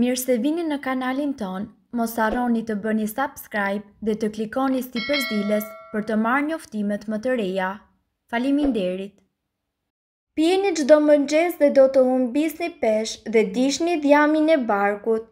Mirë se vini në kanalin ton, mos arroni të bëni subscribe dhe të klikoni sti përzdiles për të marrë njoftimet më të reja. Falimin derit! Pjeni qdo mëngjes dhe do të humbisni pesh dhe dishni dhjamin e barkut.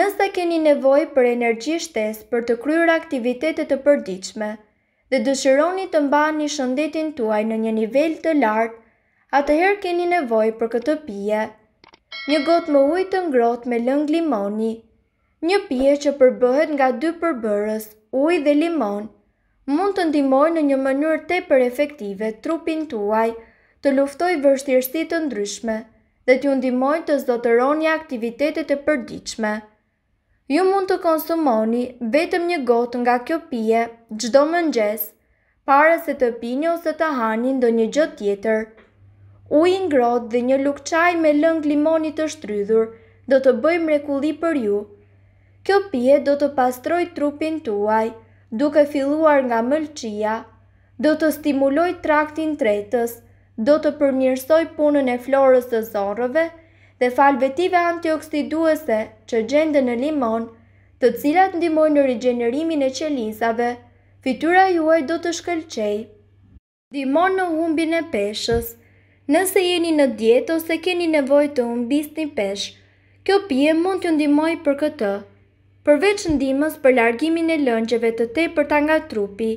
Nëse keni nevoj për energji shtes për të kryrë aktivitetet të përdiqme dhe dëshironi të mba një shëndetin tuaj në një nivel të lartë, atëherë keni nevoj për këtë pjeë. Një got më ujë të ngrohtë me lëng limoni. Një pije që përbëhet nga dy përbërës, uj dhe limon, mund të ndihmojë në një mënyrë tepër efektive trupin tuaj të luftojë vështirësi të ndryshme dhe t'ju ndihmojë të zotëroni aktivitetet e përditshme. Ju mund të konsumoni vetëm një gotë nga kjo pije çdo mëngjes, para se të pini ose të hani ndonjë gjë tjetër. Ujë ngrohtë dhe një luk çaj me lëng limonit të shtrydhur do të bëj mrekulli për ju. Kjo pije do të pastroj trupin tuaj, duke filluar nga mëlçia, do të stimuloj traktin tretës, do të përmirësoj punën e florës së zorrëve dhe falvetive antioksiduese që gjenden në limon, të cilat ndihmojnë në rigjenerimin e qelizave. Fytyra juaj do të shkëlqej. Dimon në humbin e peshës nëse jeni në dietë ose keni nevojë të humbisni pesh. Kjo pije mund t'ju ndihmojë për këtë. Përveç ndihmës për largimin e lëngjeve të tepërta nga trupi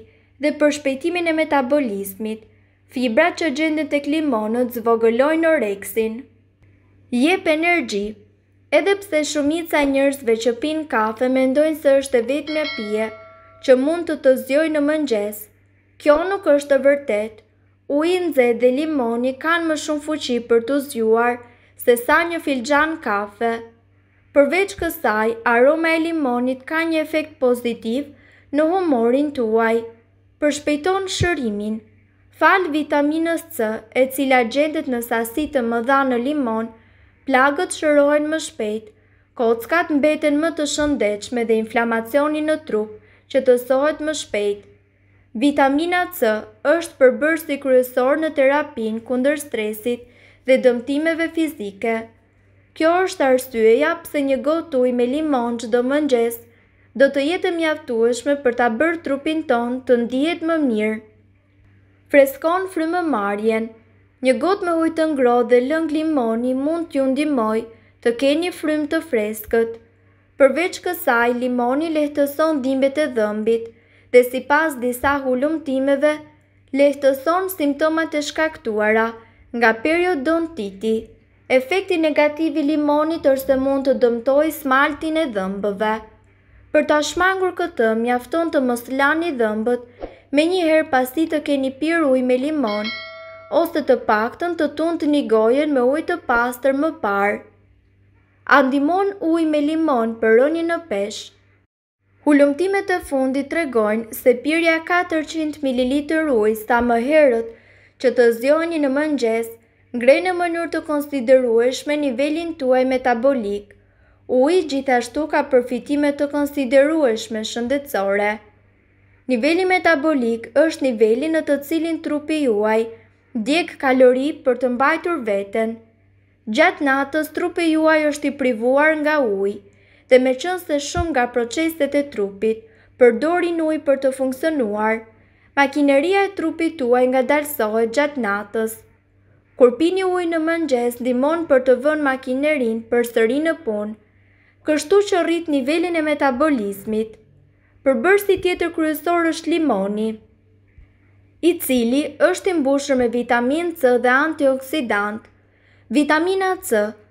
dhe për shpejtimin e metabolizmit, fibrat që gjenden tek limonët në oreksin. Jep energji. Edhe pse shumica e njerëzve që pin kafe mendojnë se është e me pije që mund të të zjoj në mëngjes, kjo nuk është e vërtetë. Ujnë dhe dhe limoni kanë më shumë fuqi për të zjuar se sa një filxhan kafe. Përveç kësaj, aroma e limonit ka një efekt pozitiv në humorin të uaj, përshpejton shërimin. Fal vitaminës C e cila gjendet në sasi të më dha në limon, plagët shërojnë më shpejt, kockat mbeten më të shëndechme dhe inflamacioni në trup që të sohet më shpejtë. Vitamina C është përbërës i kryesor në terapin kunder stresit dhe dëmtimeve fizike. Kjo është arsyeja pse një gotuj me limon që do mëngjes do të jetë mjaftueshme për ta bërë trupin ton të ndihet më mirë. Freskon frymë marjen Një got me hujtë të ngro dhe lëng limoni mund t'ju ndimoj të keni frymë të freskët. Përveç kësaj, limoni lehtëson dhimbet e dhëmbit, dhe si pas disa hullumtimeve, lehtëson simptomat e shkaktuara nga periodontiti, efekti negativi limonit ërse mund të dëmtoj smaltin e dhëmbëve. Për ta shmangur këtë, mjafton të mos lani dhëmbët me njëherë pasi të keni pirë uj me limon, ose të paktën të tund të gojen me uj të pastër më parë. Andimon uj me limon për rëni në peshë, Hullumtimet e fundi të regojnë se pirja 400 ml uj sa më herët që të zjoni në mëngjes, ngrej në mënyrë të konsiderueshme nivelin tuaj metabolik. Uj gjithashtu ka përfitime të konsiderueshme shëndetësore. Niveli metabolik është niveli në të cilin trupi juaj djek kalori për të mbajtur veten. Gjatë natës trupi juaj është i privuar nga ujë, dhe me qënë se shumë nga proceset e trupit, përdori në ujë për të funksionuar, makineria e trupit tuaj nga dalsohet gjatë natës. Kur pini ujë në mëngjes, dimon për të vënë makinerin për sëri në punë, kështu që rrit nivelin e metabolizmit. Për bërësi tjetër kryesor është limoni, i cili është imbushër me vitamin C dhe antioksidant. Vitamina C është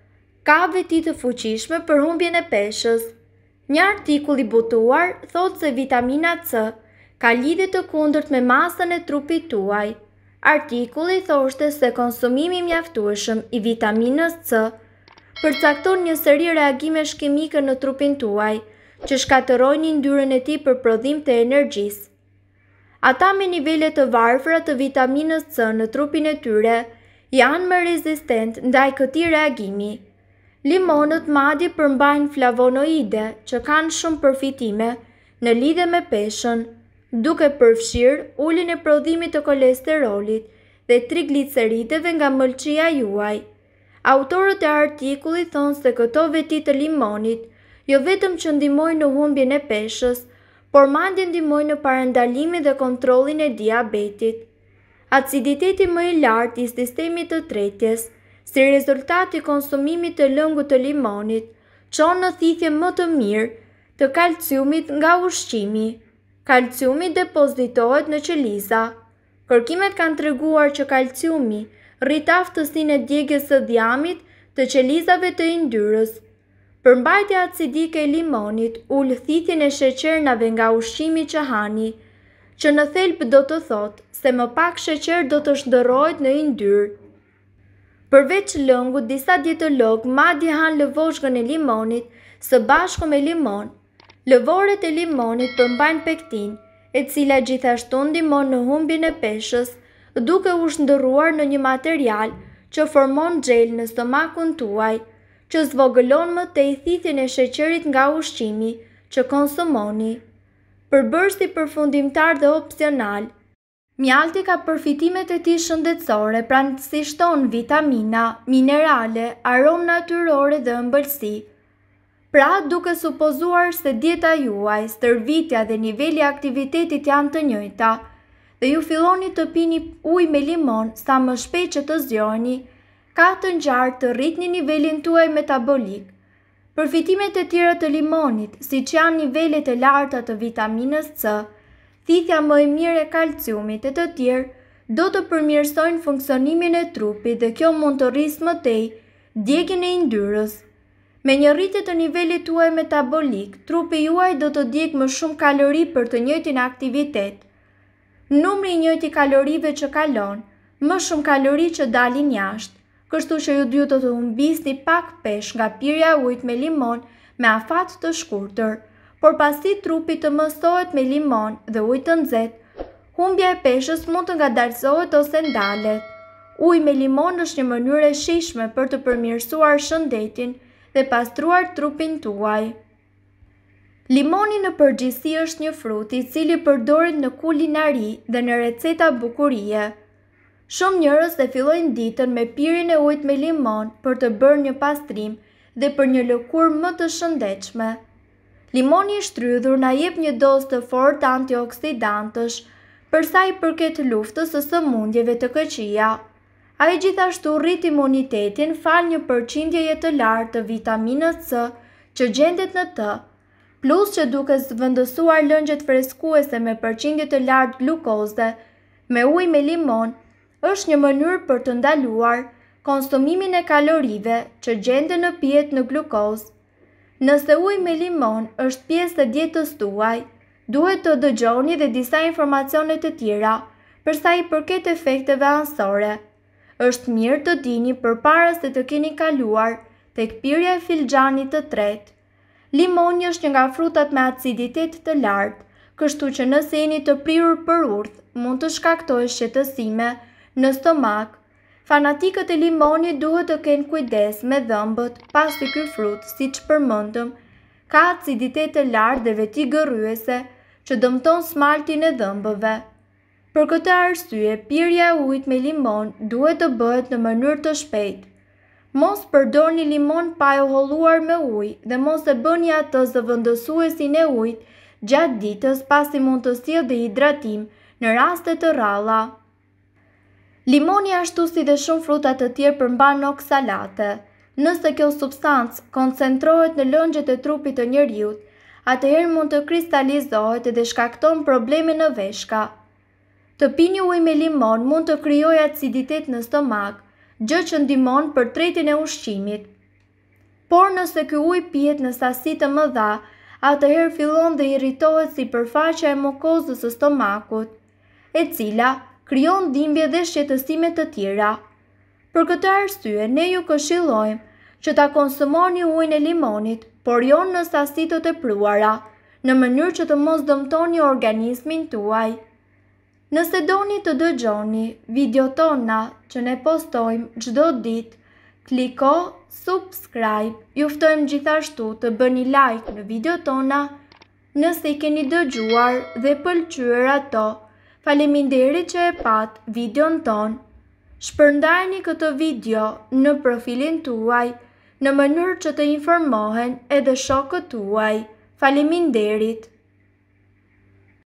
ka veti të fuqishme për humbjen e peshës. Një artikull i botuar thotë se vitamina C ka lidhje të kundërt me masën e trupit tuaj. Artikulli thoshte se konsumimi mjaftueshëm i vitaminës C përcakton një sëri reagime kimike në trupin tuaj që shkatërojnë ndyrën e tij për prodhim të energjisë. Ata me nivele të varfra të vitaminës C në trupin e tyre janë më rezistent ndaj këtij reagimi. Limonët madje përmbajnë flavonoide që kanë shumë përfitime në lidhe me peshën, duke përfshirë ullin e prodhimit të kolesterolit dhe trigliceriteve nga mëlqia juaj. Autorët e artikullit thonë se këto veti të limonit jo vetëm që ndimojnë në humbjen e peshës, por mandje ndimojnë në parandalimin dhe kontrolin e diabetit. Aciditeti më i lartë i sistemit të tretjes – si rezultati konsumimit të lëngut të limonit, qonë në thithje më të mirë të kalciumit nga ushqimi. Kalciumi depozitohet në qeliza. Kërkimet kanë të reguar që kalciumi rrit aftësin e djegjes së dhjamit të qelizave të indyrës. Përmbajtja acidike e limonit ullë thithin e sheqernave nga ushqimi që hani, që në thelpë do të thotë se më pak sheqer do të shndërojt në indyrë. Përveç lëngu, disa dietologë madje han lëvoshgën e limonit së bashku me limon. Lëvoret e limonit përmbajnë pektin, e cila gjithashtu ndihmon në humbin e peshës, duke u shndërruar në një material që formon gjel në stomakun tuaj, që zvogëlon më të i thithin e sheqerit nga ushqimi që konsumoni. Përbërsi përfundimtar dhe opcional, Mjalti ka përfitimet e ti shëndetsore pranë të shton vitamina, minerale, aromë natyrore dhe mbëlsi. Pra, duke supozuar se dieta juaj, stërvitja dhe nivelli aktivitetit janë të njëjta, dhe ju filloni të pini uj me limon sa më shpej që të zjoni, ka të njartë të rrit një nivelin tuaj metabolik. Përfitimet e tjera të limonit, si që janë nivellit e larta të vitaminës C, të thithja më e mirë e kalciumit e të tjerë, do të përmirësojnë funksionimin e trupit dhe kjo mund të rrisë më tej djegjen e yndyrës. Me një rritje të nivelit tuaj metabolik, trupi juaj do të djegë më shumë kalori për të njëjtin aktivitet. Numri i njëjtë kalorive që kalon, më shumë kalori që dalin jashtë. Kështu që ju duhet të humbisni pak pesh nga pirja e ujit me limon me afat të shkurtër por pasi trupi të mësohet me limon dhe ujtë të nëzet, humbja e peshës mund të nga darzohet ose ndalet. Uj me limon është një mënyrë e shishme për të përmirësuar shëndetin dhe pastruar trupin tuaj. Limoni në përgjithsi është një fruti cili përdorit në kulinari dhe në receta bukurie. Shumë njërës dhe fillojnë ditën me pirin e ujt me limon për të bërë një pastrim dhe për një lëkur më të shëndechme. Limoni i shtrydhur na jep një dozë të fort antioksidantësh për sa i përket luftës së sëmundjeve të A Ai gjithashtu rrit imunitetin fal një përqindjeje të lartë të vitaminës C që gjendet në të, plus që duke zvendësuar lëngjet freskuese me përqindje të lartë glukoze me ujë me limon, është një mënyrë për të ndaluar konsumimin e kalorive që gjenden në pjetë në glukozë. Nëse uj me limon është pjesë të djetës tuaj, duhet të dëgjoni dhe disa informacionet të tjera, përsa i përket efekteve ansore. është mirë të dini për parës të të kini kaluar të këpirja e filxani të tretë. Limoni është një nga frutat me aciditet të lartë, kështu që nëse jeni të prirur për urth, mund të shkaktoj shqetësime në stomak Fanatikët e limonit duhet të kenë kujdes me dhëmbët pas të kjo frut si që përmëndëm, ka aciditet e lartë dhe veti gërryese që dëmton smaltin e dhëmbëve. Për këtë arsye, pirja e ujit me limon duhet të bëhet në mënyrë të shpejtë. Mos përdorni limon pa e holluar me ujë dhe mos e bëni atë zëvendësuesin e ujit gjatë ditës pasi mund të sjellë dehidratim në raste të rralla. Limoni ashtu si dhe shumë frutat të tjerë përmban në oksalate. Nëse kjo substancë koncentrohet në lëngjët e trupit të njërjut, atëherë mund të kristalizohet dhe shkakton probleme në veshka. Të pini uj me limon mund të kryoj aciditet në stomak, gjë që ndimon për tretin e ushqimit. Por nëse kjo uj pjet në sasit të më dha, atëherë fillon dhe irritohet si përfaqe e mukozës së stomakut, e cila kryon dhimbje dhe shqetësimet të tjera. Për këtë arsye, ne ju këshilojmë që ta konsumoni ujnë e limonit, por jo në sasitët të pruara, në mënyrë që të mos dëmtoni organismin tuaj. Nëse doni të dëgjoni video tona që ne postojmë gjdo ditë, kliko subscribe, juftojmë gjithashtu të bëni like në video tona, nëse i keni dëgjuar dhe pëlqyër ato Faleminderit që e pat videon ton. Shpërndajni këtë video në profilin tuaj në mënyrë që të informohen edhe shokët tuaj. Faleminderit.